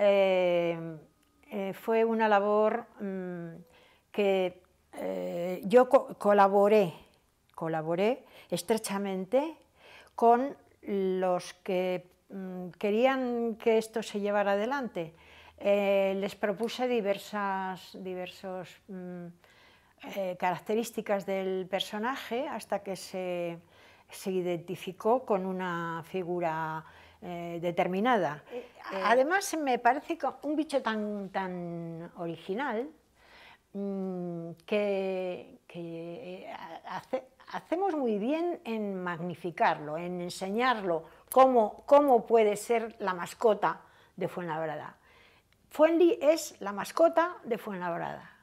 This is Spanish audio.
Eh, eh, fue una labor mm, que eh, yo colaboré, colaboré estrechamente con los que mm, querían que esto se llevara adelante. les propuse diversas diversos, mm, características del personaje hasta que se se identificó con una figura eh, determinada. Eh, eh, Además, me parece un bicho tan, original mm, que, hacemos muy bien en magnificarlo, en enseñarlo cómo, cómo puede ser la mascota de Fuenlabrada. Fuenli es la mascota de Fuenlabrada.